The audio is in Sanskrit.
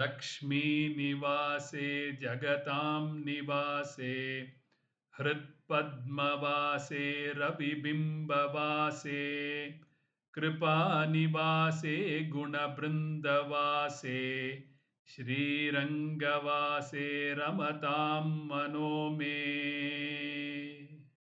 लक्ष्मीनिवासे जगतां निवासे हृत्पद्मवासे रविबिम्बवासे कृपानिवासे गुणवृन्दवासे श्रीरङ्गवासे रमतां